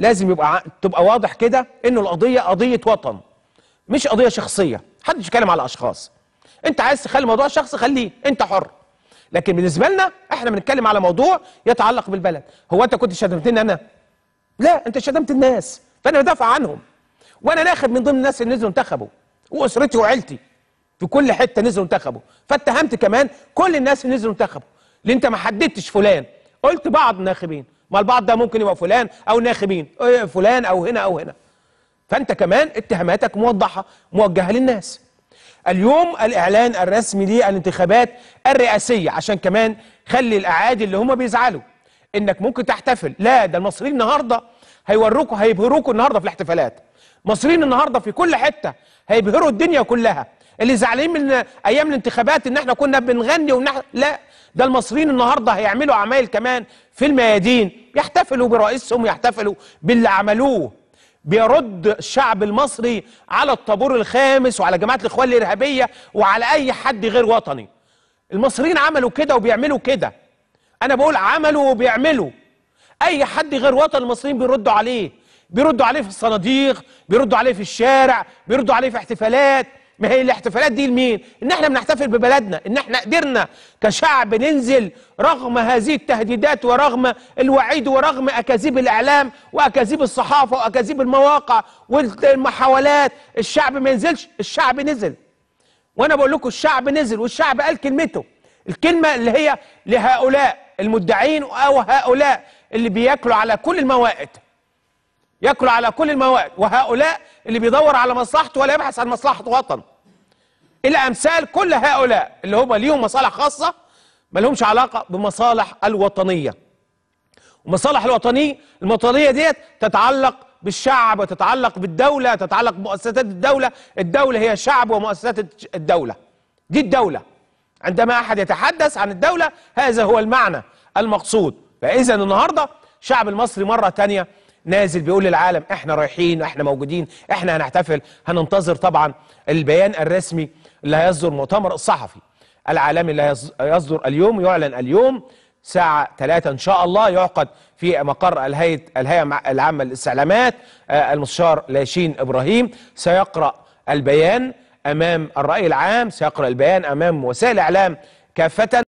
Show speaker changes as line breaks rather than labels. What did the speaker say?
لازم يبقى تبقى واضح كده انه القضيه قضيه وطن مش قضيه شخصيه حدش يتكلم على اشخاص انت عايز تخلي الموضوع شخصي خليه انت حر لكن بالنسبه لنا احنا بنتكلم على موضوع يتعلق بالبلد هو انت كنت شتمتني انا لا انت شتمت الناس فانا بدافع عنهم وانا ناخد من ضمن الناس اللي نزلوا انتخبوا واسرتي وعيلتي في كل حته نزلوا انتخبوا فاتهمت كمان كل الناس اللي نزلوا انتخبوا اللي انت ما حددتش فلان قلت بعض الناخبين ما البعض ده ممكن يبقى فلان او ناخبين إيه، فلان او هنا او هنا فانت كمان اتهاماتك موضحه موجهه للناس اليوم الاعلان الرسمي للانتخابات الرئاسيه عشان كمان خلي الاعادي اللي هم بيزعلوا انك ممكن تحتفل لا ده المصريين النهارده هيوروكوا هيبهروكوا النهارده في الاحتفالات مصريين النهارده في كل حته هيبهروا الدنيا كلها اللي زعلانين من ايام الانتخابات ان احنا كنا بنغني ونح... لا ده المصريين النهارده هيعملوا عمايل كمان في الميادين يحتفلوا برئيسهم ويحتفلوا باللي عملوه بيرد الشعب المصري على الطابور الخامس وعلى جماعه الاخوان الارهابيه وعلى اي حد غير وطني المصريين عملوا كده وبيعملوا كده انا بقول عملوا وبيعملوا اي حد غير وطني المصريين بيردوا عليه بيردوا عليه في الصناديق بيردوا عليه في الشارع بيردوا عليه في احتفالات ما هي الاحتفالات دي لمين ان احنا بنحتفل ببلدنا ان احنا قدرنا كشعب ننزل رغم هذه التهديدات ورغم الوعيد ورغم اكاذيب الاعلام واكاذيب الصحافه واكاذيب المواقع والمحاولات الشعب ما ينزلش الشعب نزل وانا بقول لكم الشعب نزل والشعب قال كلمته الكلمه اللي هي لهؤلاء المدعين او هؤلاء اللي بياكلوا على كل الموائد ياكل على كل المواد وهؤلاء اللي بيدور على مصلحته ولا يبحث عن مصلحه وطنه الا امثال كل هؤلاء اللي هم ليهم مصالح خاصه ما لهمش علاقه بمصالح الوطنيه ومصالح الوطنيه الوطنيه ديت تتعلق بالشعب وتتعلق بالدوله تتعلق بمؤسسات الدوله الدوله هي شعب ومؤسسات الدوله دي الدوله عندما احد يتحدث عن الدوله هذا هو المعنى المقصود فاذا النهارده الشعب المصري مره ثانيه نازل بيقول للعالم احنا رايحين احنا موجودين احنا هنحتفل هننتظر طبعا البيان الرسمي اللي هيصدر مؤتمر الصحفي العالمي اللي هيصدر اليوم يعلن اليوم ساعة 3 إن شاء الله يعقد في مقر الهيئة الهيئة العامة للاستعلامات آه، المستشار لاشين إبراهيم سيقرأ البيان أمام الرأي العام سيقرأ البيان أمام وسائل الإعلام كافة